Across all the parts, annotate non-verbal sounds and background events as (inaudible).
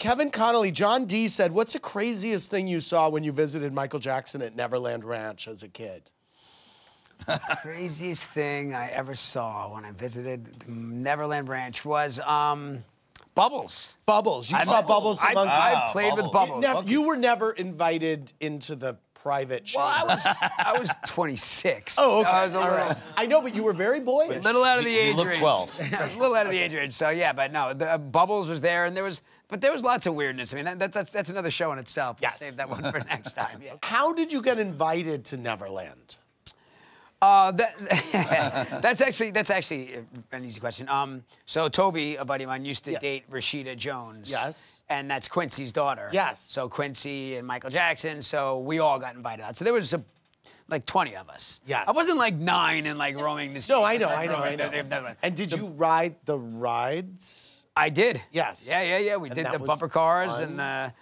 Kevin Connolly, John D said, What's the craziest thing you saw when you visited Michael Jackson at Neverland Ranch as a kid? (laughs) craziest thing I ever saw when I visited Neverland Ranch was um, Bubbles. Bubbles. You I saw Bubbles, bubbles I, among I, I played bubbles. with Bubbles. You, nev- you were never invited into the private chamber. Well, I was (laughs) I was 26. Oh, okay. So I was a little, I know, but you were very boyish. A little out of the age. You looked 12. (laughs) I was a little out of the age range. So yeah, but no, the uh, bubbles was there, and there was, but there was lots of weirdness. I mean, that, that's, that's that's another show in itself. We'll yes. Save that one for next time. Yeah. How did you get invited to Neverland? Uh, that, (laughs) that's actually that's actually uh, an easy question. Um, so Toby, a buddy of mine, used to yes. date Rashida Jones. Yes. And that's Quincy's daughter. Yes. So Quincy and Michael Jackson. So we all got invited out. So there was a, like 20 of us. Yes. I wasn't like nine and like roaming the streets. No, I know, I know, I know. The, the, and did the, you ride the rides? I did. Yes. Yeah, yeah, yeah. We and did the bumper cars fun. and the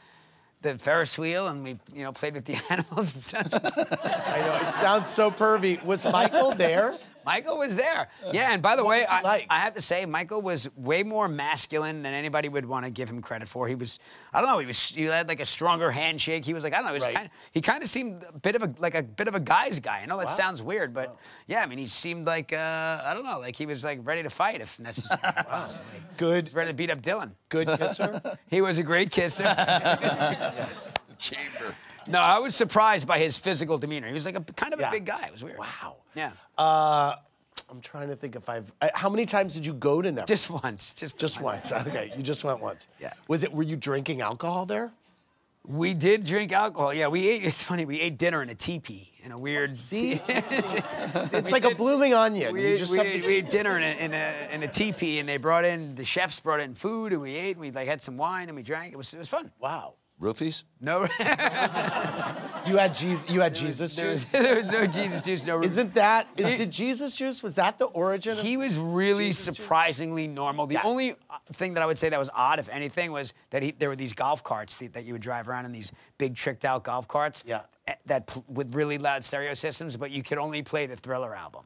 the Ferris wheel and we, you know, played with the (laughs) animals and such. I know, it sounds so pervy. Was Michael there? Michael was there. Yeah, and by the what way, I, like? I, have to say, Michael was way more masculine than anybody would want to give him credit for. He was, I don't know, he was he had like a stronger handshake. He was like, I don't know, he, right. kind of, he kind of seemed a bit of a like a bit of a guy's guy. I know that wow. sounds weird, but wow. yeah, I mean, he seemed like uh, I don't know, like he was like ready to fight if necessary. (laughs) Good. ready to beat up Dylan. Good kisser. (laughs) he was a great kisser. (laughs) Chamber. No, I was surprised by his physical demeanor. He was like a kind of yeah. a big guy. It was weird. Wow. Yeah. Uh, I'm trying to think if I've. I, uh, how many times did you go to Never? Just once. Just just once. once. Okay, you just went once. Yeah. Was it? Were you drinking alcohol there? We did drink alcohol. Yeah, we ate. It's funny. We ate dinner in a teepee in a weird. See, (laughs) it's like did, a blooming onion. We, ate, we, ate, we ate dinner in a, in a, in a teepee, and they brought in the chefs brought in food, and we ate, and we like had some wine, and we drank. It was it was fun. Wow. Roofies? No. (laughs) you had Jesus. You had there Jesus was, juice. There was, no Jesus juice. No. (laughs) Isn't that? Is, did Jesus juice? Was that the origin? He was really Jesus surprisingly juice? normal. The yes. only uh, thing that I would say that was odd, if anything, was that he, there were these golf carts that, that you would drive around in these big tricked out golf carts. Yeah. Eh, that with really loud stereo systems, but you could only play the Thriller album.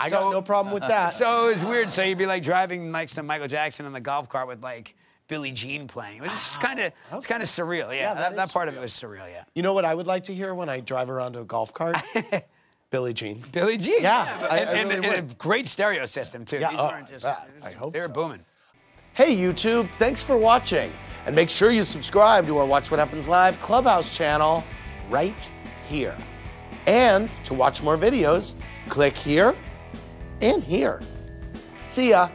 I so, got no problem with that. (laughs) So it's weird. So you'd be like driving next to Michael Jackson in the golf cart with like Billie Jean playing. It was kind of it's kind of surreal. Yeah, Yeah, that that, part of it was surreal. Yeah, You know what I would like to hear when I drive around to a golf cart? (laughs) Billie Jean. Billie Jean. Yeah, I- I and, and- and a great stereo system too. Yeah, These oh, weren't just. I hope They were so. booming. Hey, YouTube, thanks for watching. And make sure you subscribe to our Watch What Happens Live Clubhouse channel right here. And to watch more videos, click here and here. See ya.